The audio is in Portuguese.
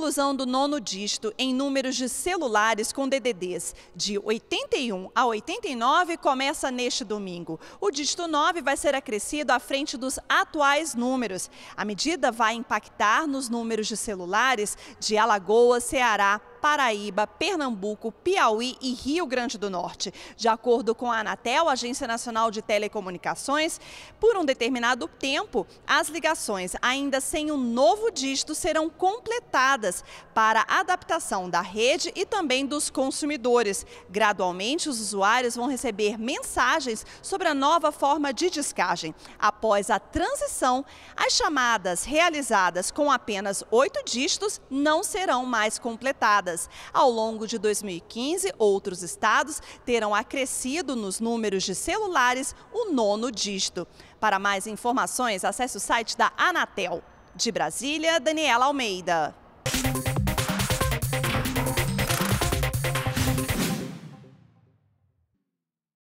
inclusão do nono dígito em números de celulares com DDDs de 81 a 89 começa neste domingo. O dígito 9 vai ser acrescido à frente dos atuais números. A medida vai impactar nos números de celulares de Alagoas, Ceará, Paraíba, Pernambuco, Piauí e Rio Grande do Norte. De acordo com a Anatel, Agência Nacional de Telecomunicações, por um determinado tempo, as ligações, ainda sem o um novo dígito, serão completadas para adaptação da rede e também dos consumidores. Gradualmente, os usuários vão receber mensagens sobre a nova forma de descagem. Após a transição, as chamadas realizadas com apenas oito dígitos não serão mais completadas. Ao longo de 2015, outros estados terão acrescido nos números de celulares o nono dígito. Para mais informações, acesse o site da Anatel. De Brasília, Daniela Almeida.